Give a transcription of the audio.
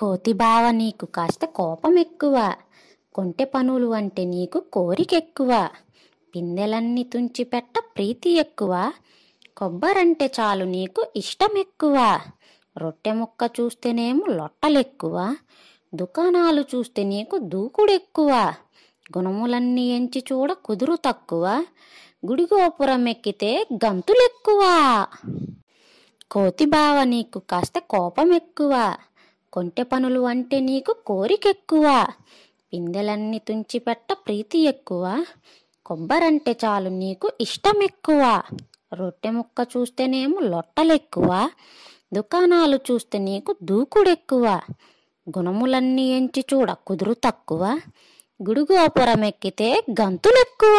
కోతి బావ నీకు కాస్త కోపం ఎక్కువ కొంటె పనులు అంటే నీకు కోరికెక్కువ పిందెలన్నీ తుంచిపెట్ట ప్రీతి ఎక్కువ కొబ్బరంటే చాలు నీకు ఇష్టం ఎక్కువ రొట్టె ముక్క చూస్తేనేమో లొట్టలెక్కువ దుకాణాలు చూస్తే నీకు దూకుడెక్కువ గుణములన్నీ ఎంచి చూడ కుదురు తక్కువ గుడిగోపురం ఎక్కితే గంతులెక్కువ కోతి బావ నీకు కాస్త కోపం ఎక్కువ కొంటె పనులు అంటే నీకు కోరికెక్కువ పిందెలన్నీ తుంచిపెట్ట ప్రీతి ఎక్కువ కొబ్బరంటే చాలు నీకు ఇష్టం ఎక్కువ రొట్టె ముక్క చూస్తేనేమో లొట్టలెక్కువ దుకాణాలు చూస్తే నీకు దూకుడెక్కువ గుణములన్నీ ఎంచి చూడ కుదురు తక్కువ గుడిగోపురం ఎక్కితే గంతులెక్కువ